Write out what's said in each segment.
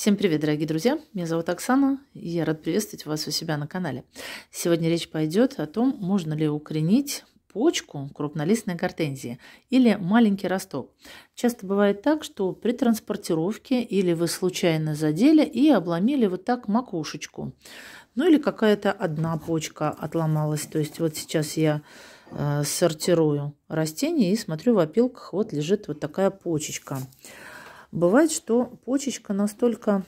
Всем привет, дорогие друзья! Меня зовут Оксана, и я рад приветствовать вас у себя на канале. Сегодня речь пойдет о том, можно ли укоренить почку крупнолистной гортензии или маленький росток. Часто бывает так, что при транспортировке или вы случайно задели и обломили вот так макушечку. Ну или какая-то одна почка отломалась. То есть вот сейчас я э, сортирую растение и смотрю в опилках, вот лежит вот такая почечка. Бывает, что почечка настолько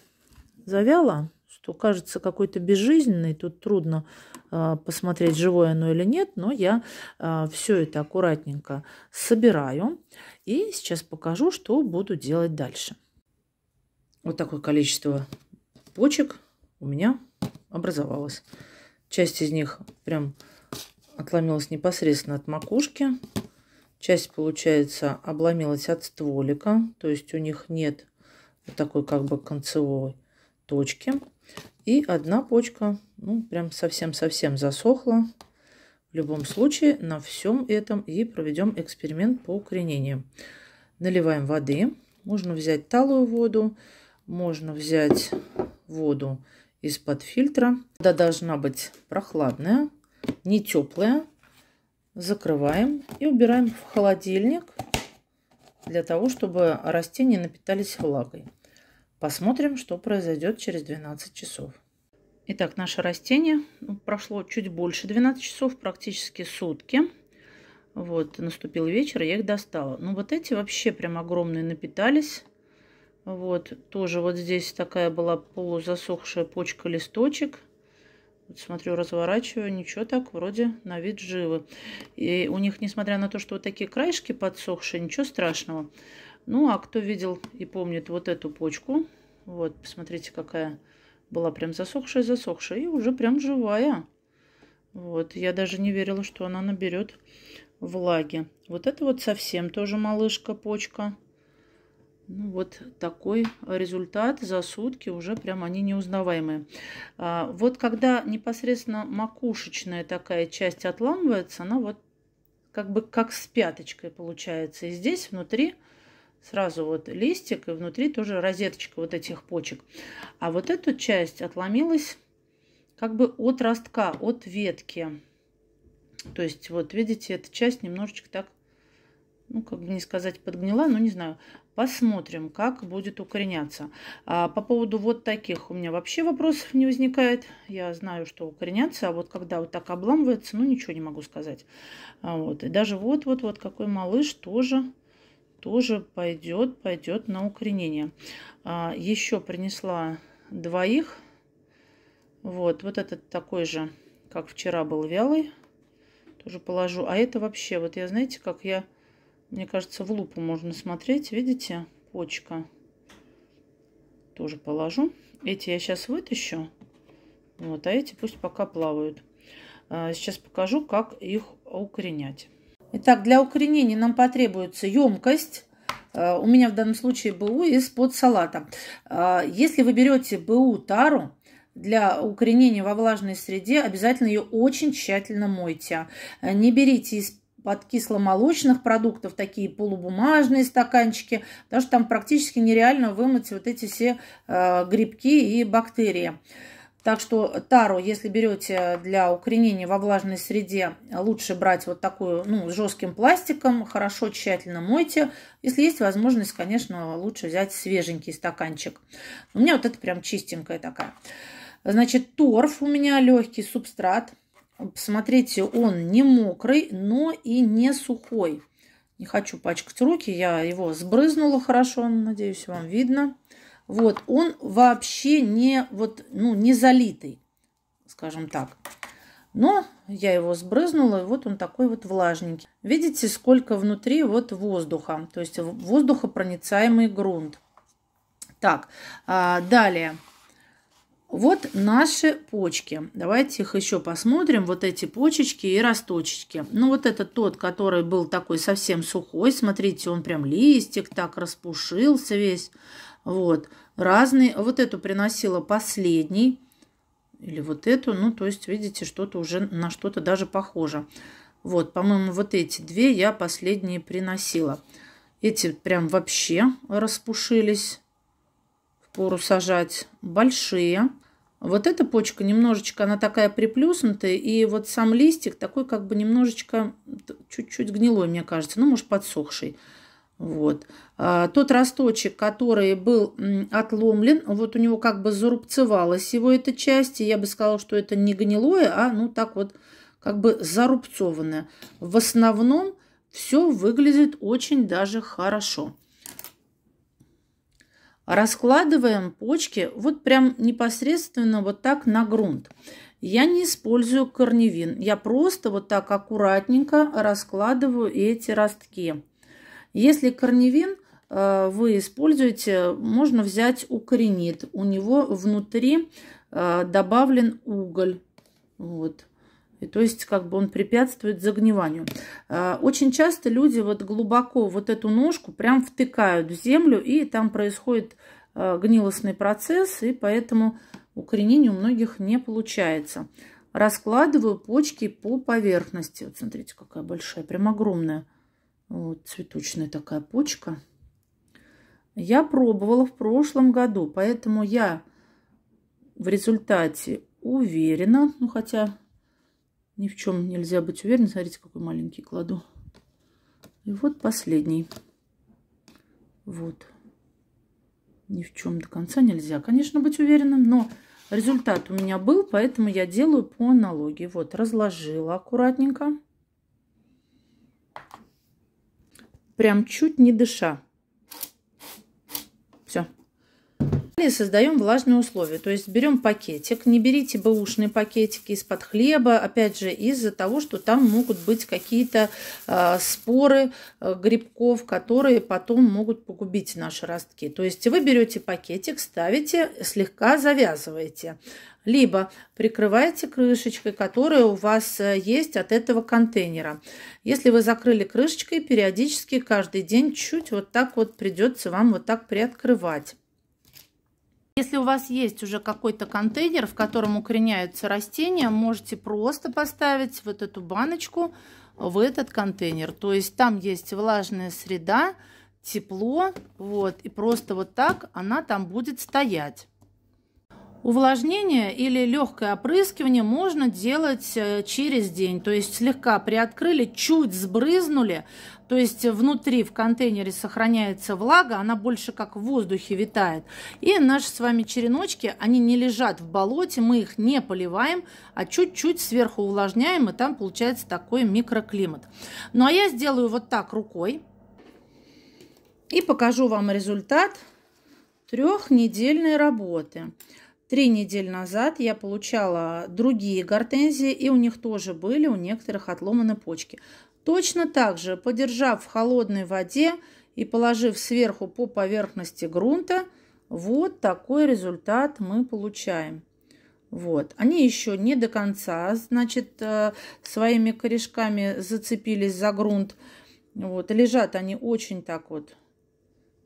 завяла, что кажется какой-то безжизненной, тут трудно э, посмотреть, живое оно или нет, но я э, а, все это аккуратненько собираю и сейчас покажу, что буду делать дальше. Вот такое количество почек у меня образовалось. Часть из них прям отломилась непосредственно от макушки, Часть, получается, обломилась от стволика, то есть у них нет такой как бы концевой точки. И одна почка, ну, прям совсем-совсем засохла. В любом случае, на всем этом и проведем эксперимент по укоренению. Наливаем воды. Можно взять талую воду, можно взять воду из-под фильтра. Вода должна быть прохладная, не теплая, Закрываем и убираем в холодильник для того, чтобы растения напитались влагой. Посмотрим, что произойдет через 12 часов. Итак, наше растение ну, прошло чуть больше 12 часов, практически сутки. Вот, наступил вечер, я их достала. Ну, вот эти вообще прям огромные напитались. Вот, тоже вот здесь такая была полузасохшая почка листочек. Вот смотрю, разворачиваю, ничего так, вроде на вид живы. И у них, несмотря на то, что вот такие краешки подсохшие, ничего страшного. Ну, а кто видел и помнит вот эту почку, вот, посмотрите, какая была прям засохшая-засохшая и уже прям живая. Вот, я даже не верила, что она наберет влаги. Вот это вот совсем тоже малышка почка. Ну, вот такой результат за сутки уже прям они неузнаваемые. А, вот когда непосредственно макушечная такая часть отламывается, она вот как бы как с пяточкой получается. И здесь внутри сразу вот листик, и внутри тоже розеточка вот этих почек. А вот эту часть отломилась как бы от ростка, от ветки. То есть вот видите, эта часть немножечко так ну, как бы не сказать подгнила, но не знаю. Посмотрим, как будет укореняться. А по поводу вот таких у меня вообще вопросов не возникает. Я знаю, что укоренятся, а вот когда вот так обламывается, ну ничего не могу сказать. А вот. И даже вот-вот-вот какой малыш тоже тоже пойдет, пойдет на укоренение. А, еще принесла двоих. Вот, вот этот такой же, как вчера был вялый. Тоже положу. А это вообще, вот я, знаете, как я мне кажется, в лупу можно смотреть. Видите, почка. Тоже положу. Эти я сейчас вытащу. Вот, а эти пусть пока плавают. А, сейчас покажу, как их укоренять. Итак, для укоренения нам потребуется емкость. А, у меня в данном случае БУ из-под салата. А, если вы берете БУ тару, для укоренения во влажной среде обязательно ее очень тщательно мойте. Не берите из под кисломолочных продуктов, такие полубумажные стаканчики, потому что там практически нереально вымыть вот эти все э, грибки и бактерии. Так что тару, если берете для укоренения во влажной среде, лучше брать вот такую, ну, с жестким пластиком, хорошо, тщательно мойте. Если есть возможность, конечно, лучше взять свеженький стаканчик. У меня вот это прям чистенькая такая. Значит, торф у меня легкий субстрат. Посмотрите, он не мокрый, но и не сухой. Не хочу пачкать руки, я его сбрызнула хорошо, надеюсь, вам видно. Вот, он вообще не, вот, ну, не залитый, скажем так. Но я его сбрызнула, и вот он такой вот влажненький. Видите, сколько внутри вот воздуха, то есть воздухопроницаемый грунт. Так, а, далее. Вот наши почки. Давайте их еще посмотрим. Вот эти почечки и росточечки. Ну, вот это тот, который был такой совсем сухой. Смотрите, он прям листик так распушился весь. Вот. Разный. Вот эту приносила последний. Или вот эту. Ну, то есть, видите, что-то уже на что-то даже похоже. Вот, по-моему, вот эти две я последние приносила. Эти прям вообще распушились. В Пору сажать большие. Вот эта почка немножечко, она такая приплюснутая, и вот сам листик такой как бы немножечко чуть-чуть гнилой, мне кажется, ну, может, подсохший. Вот. А, тот росточек, который был отломлен, вот у него как бы зарубцевалась его эта часть, и я бы сказала, что это не гнилое, а ну так вот как бы зарубцованное. В основном все выглядит очень даже хорошо. Раскладываем почки вот прям непосредственно вот так на грунт. Я не использую корневин, я просто вот так аккуратненько раскладываю эти ростки. Если корневин э, вы используете, можно взять укоренит. У него внутри э, добавлен уголь. Вот. И то есть как бы он препятствует загниванию. А, очень часто люди вот глубоко вот эту ножку прям втыкают в землю, и там происходит а, гнилостный процесс, и поэтому укоренение у многих не получается. Раскладываю почки по поверхности. Вот смотрите, какая большая, прям огромная. Вот цветочная такая почка. Я пробовала в прошлом году, поэтому я в результате уверена, ну хотя ни в чем нельзя быть уверенным, Смотрите, какой маленький кладу. И вот последний. Вот. Ни в чем до конца нельзя, конечно, быть уверенным, но результат у меня был, поэтому я делаю по аналогии. Вот, разложила аккуратненько. Прям чуть не дыша. Далее создаем влажные условия, то есть берем пакетик, не берите бэушные пакетики из-под хлеба, опять же из-за того, что там могут быть какие-то э, споры э, грибков, которые потом могут погубить наши ростки. То есть вы берете пакетик, ставите, слегка завязываете либо прикрываете крышечкой, которая у вас э, есть от этого контейнера. Если вы закрыли крышечкой, периодически каждый день чуть вот так вот придется вам вот так приоткрывать. Если у вас есть уже какой-то контейнер, в котором укореняются растения, можете просто поставить вот эту баночку в этот контейнер. То есть там есть влажная среда, тепло, вот, и просто вот так она там будет стоять. Увлажнение или легкое опрыскивание можно делать э, через день, то есть слегка приоткрыли, чуть сбрызнули, то есть внутри в контейнере сохраняется влага, она больше как в воздухе витает. И наши с вами череночки, они не лежат в болоте, мы их не поливаем, а чуть-чуть сверху увлажняем, и там получается такой микроклимат. Ну а я сделаю вот так рукой и покажу вам результат трехнедельной работы. Три недели назад я получала другие гортензии, и у них тоже были, у некоторых отломаны почки. Точно так же, подержав в холодной воде и положив сверху по поверхности грунта, вот такой результат мы получаем. Вот. Они еще не до конца, значит, э, своими корешками зацепились за грунт. Вот. Лежат они очень так вот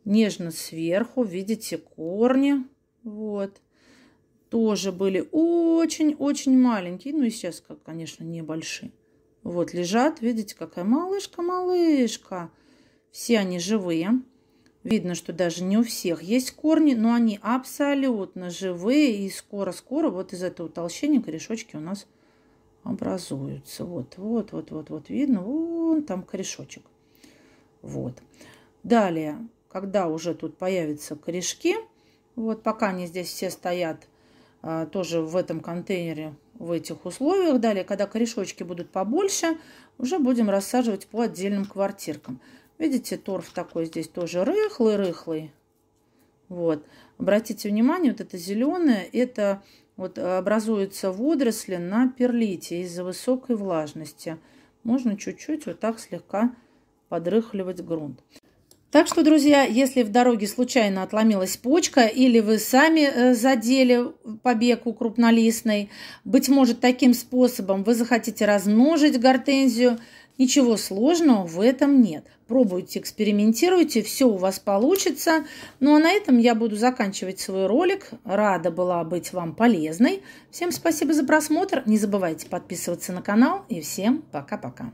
нежно сверху. Видите, корни. Вот тоже были очень-очень маленькие. Ну и сейчас, конечно, небольшие. Вот лежат, видите, какая малышка, малышка. Все они живые. Видно, что даже не у всех есть корни, но они абсолютно живые. И скоро-скоро вот из этого утолщения корешочки у нас образуются. Вот, вот, вот, вот, вот видно. Вон там корешочек. Вот. Далее, когда уже тут появятся корешки, вот пока они здесь все стоят а, тоже в этом контейнере в этих условиях. Далее, когда корешочки будут побольше, уже будем рассаживать по отдельным квартиркам. Видите, торф такой здесь тоже рыхлый-рыхлый. Вот. Обратите внимание, вот это зеленое, это вот образуются водоросли на перлите из-за высокой влажности. Можно чуть-чуть вот так слегка подрыхливать грунт. Так что, друзья, если в дороге случайно отломилась почка или вы сами э, задели побеку крупнолистной, быть может, таким способом вы захотите размножить гортензию, ничего сложного в этом нет. Пробуйте, экспериментируйте, все у вас получится. Ну а на этом я буду заканчивать свой ролик. Рада была быть вам полезной. Всем спасибо за просмотр. Не забывайте подписываться на канал и всем пока-пока.